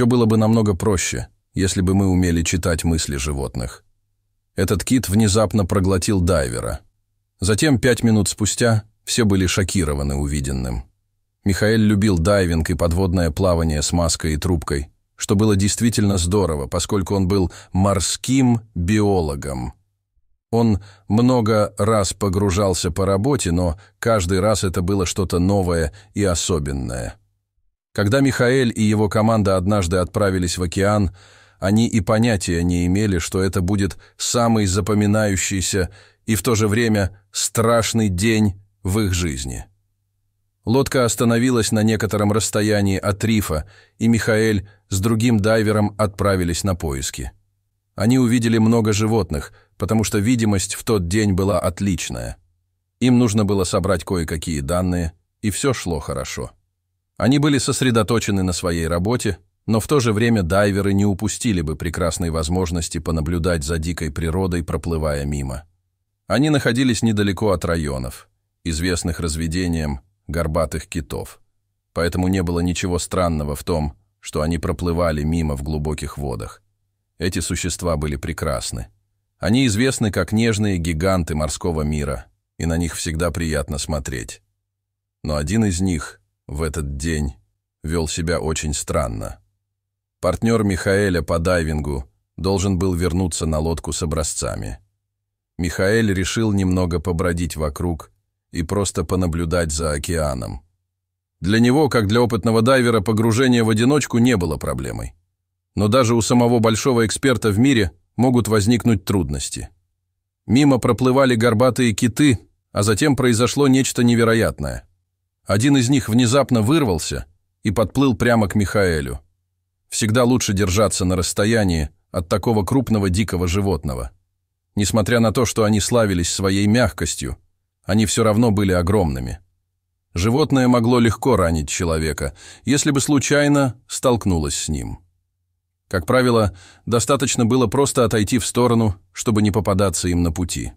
Все было бы намного проще, если бы мы умели читать мысли животных. Этот кит внезапно проглотил дайвера. Затем, пять минут спустя, все были шокированы увиденным. Михаэль любил дайвинг и подводное плавание с маской и трубкой, что было действительно здорово, поскольку он был морским биологом. Он много раз погружался по работе, но каждый раз это было что-то новое и особенное – когда Михаэль и его команда однажды отправились в океан, они и понятия не имели, что это будет самый запоминающийся и в то же время страшный день в их жизни. Лодка остановилась на некотором расстоянии от рифа, и Михаэль с другим дайвером отправились на поиски. Они увидели много животных, потому что видимость в тот день была отличная. Им нужно было собрать кое-какие данные, и все шло хорошо. Они были сосредоточены на своей работе, но в то же время дайверы не упустили бы прекрасной возможности понаблюдать за дикой природой, проплывая мимо. Они находились недалеко от районов, известных разведением горбатых китов, поэтому не было ничего странного в том, что они проплывали мимо в глубоких водах. Эти существа были прекрасны. Они известны как нежные гиганты морского мира, и на них всегда приятно смотреть. Но один из них – в этот день вел себя очень странно. Партнер Михаэля по дайвингу должен был вернуться на лодку с образцами. Михаэль решил немного побродить вокруг и просто понаблюдать за океаном. Для него, как для опытного дайвера, погружение в одиночку не было проблемой. Но даже у самого большого эксперта в мире могут возникнуть трудности. Мимо проплывали горбатые киты, а затем произошло нечто невероятное – один из них внезапно вырвался и подплыл прямо к Михаэлю. Всегда лучше держаться на расстоянии от такого крупного дикого животного. Несмотря на то, что они славились своей мягкостью, они все равно были огромными. Животное могло легко ранить человека, если бы случайно столкнулось с ним. Как правило, достаточно было просто отойти в сторону, чтобы не попадаться им на пути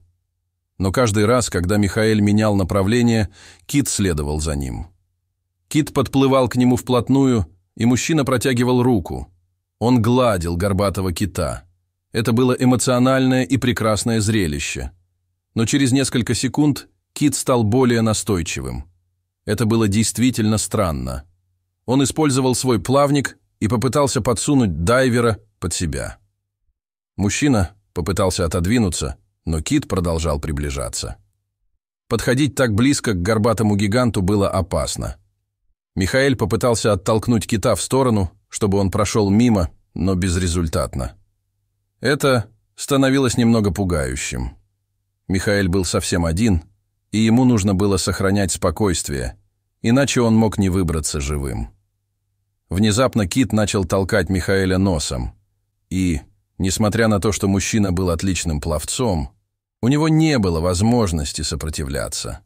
но каждый раз, когда Михаэль менял направление, Кит следовал за ним. Кит подплывал к нему вплотную, и мужчина протягивал руку. Он гладил горбатого кита. Это было эмоциональное и прекрасное зрелище. Но через несколько секунд Кит стал более настойчивым. Это было действительно странно. Он использовал свой плавник и попытался подсунуть дайвера под себя. Мужчина попытался отодвинуться – но кит продолжал приближаться. Подходить так близко к горбатому гиганту было опасно. Михаэль попытался оттолкнуть кита в сторону, чтобы он прошел мимо, но безрезультатно. Это становилось немного пугающим. Михаэль был совсем один, и ему нужно было сохранять спокойствие, иначе он мог не выбраться живым. Внезапно Кит начал толкать Михаэля носом, и, несмотря на то, что мужчина был отличным пловцом, у него не было возможности сопротивляться.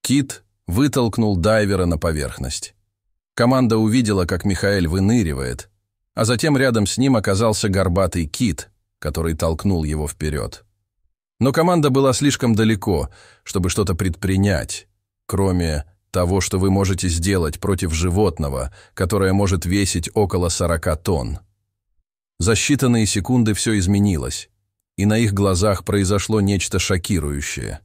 Кит вытолкнул дайвера на поверхность. Команда увидела, как Михаэль выныривает, а затем рядом с ним оказался горбатый кит, который толкнул его вперед. Но команда была слишком далеко, чтобы что-то предпринять, кроме того, что вы можете сделать против животного, которое может весить около 40 тонн. За считанные секунды все изменилось и на их глазах произошло нечто шокирующее.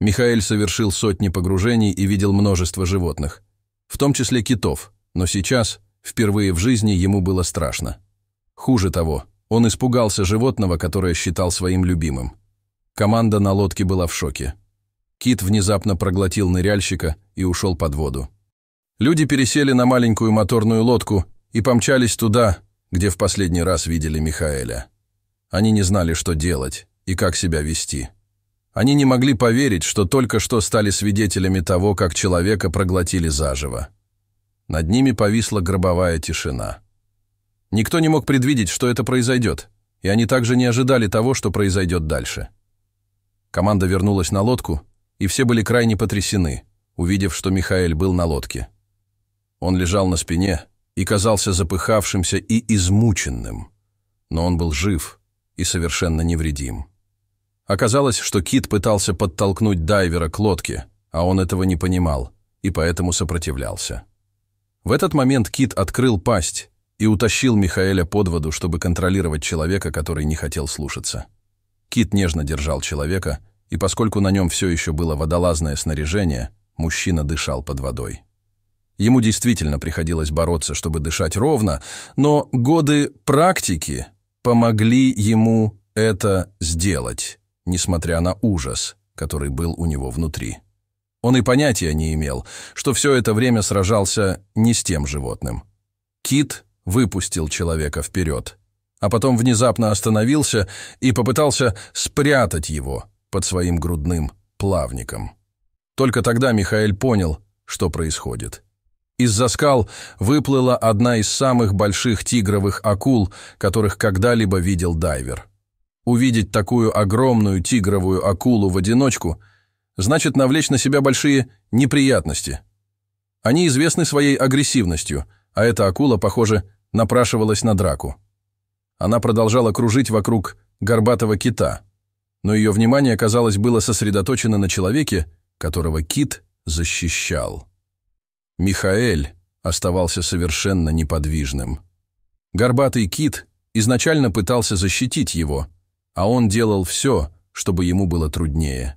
Михаил совершил сотни погружений и видел множество животных, в том числе китов, но сейчас, впервые в жизни, ему было страшно. Хуже того, он испугался животного, которое считал своим любимым. Команда на лодке была в шоке. Кит внезапно проглотил ныряльщика и ушел под воду. Люди пересели на маленькую моторную лодку и помчались туда, где в последний раз видели Михаэля. Они не знали, что делать и как себя вести. Они не могли поверить, что только что стали свидетелями того, как человека проглотили заживо. Над ними повисла гробовая тишина. Никто не мог предвидеть, что это произойдет, и они также не ожидали того, что произойдет дальше. Команда вернулась на лодку, и все были крайне потрясены, увидев, что Михаил был на лодке. Он лежал на спине и казался запыхавшимся и измученным. Но он был жив, и совершенно невредим. Оказалось, что Кит пытался подтолкнуть дайвера к лодке, а он этого не понимал и поэтому сопротивлялся. В этот момент Кит открыл пасть и утащил Михаэля под воду, чтобы контролировать человека, который не хотел слушаться. Кит нежно держал человека, и поскольку на нем все еще было водолазное снаряжение, мужчина дышал под водой. Ему действительно приходилось бороться, чтобы дышать ровно, но годы практики помогли ему это сделать, несмотря на ужас, который был у него внутри. Он и понятия не имел, что все это время сражался не с тем животным. Кит выпустил человека вперед, а потом внезапно остановился и попытался спрятать его под своим грудным плавником. Только тогда Михаил понял, что происходит. Из-за скал выплыла одна из самых больших тигровых акул, которых когда-либо видел дайвер. Увидеть такую огромную тигровую акулу в одиночку значит навлечь на себя большие неприятности. Они известны своей агрессивностью, а эта акула, похоже, напрашивалась на драку. Она продолжала кружить вокруг горбатого кита, но ее внимание, казалось, было сосредоточено на человеке, которого кит защищал. Михаэль оставался совершенно неподвижным. Горбатый кит изначально пытался защитить его, а он делал все, чтобы ему было труднее.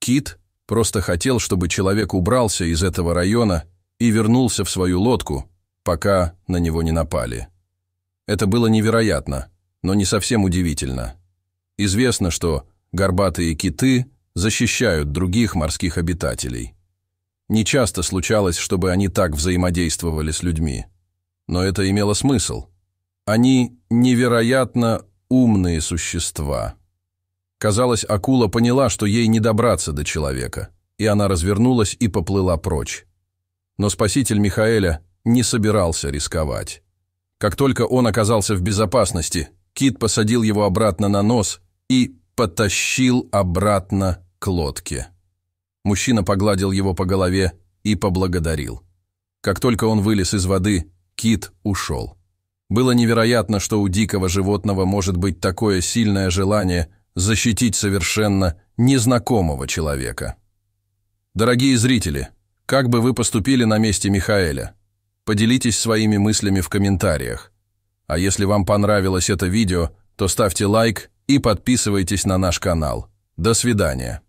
Кит просто хотел, чтобы человек убрался из этого района и вернулся в свою лодку, пока на него не напали. Это было невероятно, но не совсем удивительно. Известно, что горбатые киты защищают других морских обитателей – не часто случалось, чтобы они так взаимодействовали с людьми. Но это имело смысл. Они невероятно умные существа. Казалось, акула поняла, что ей не добраться до человека, и она развернулась и поплыла прочь. Но спаситель Михаэля не собирался рисковать. Как только он оказался в безопасности, кит посадил его обратно на нос и потащил обратно к лодке. Мужчина погладил его по голове и поблагодарил. Как только он вылез из воды, кит ушел. Было невероятно, что у дикого животного может быть такое сильное желание защитить совершенно незнакомого человека. Дорогие зрители, как бы вы поступили на месте Михаэля? Поделитесь своими мыслями в комментариях. А если вам понравилось это видео, то ставьте лайк и подписывайтесь на наш канал. До свидания.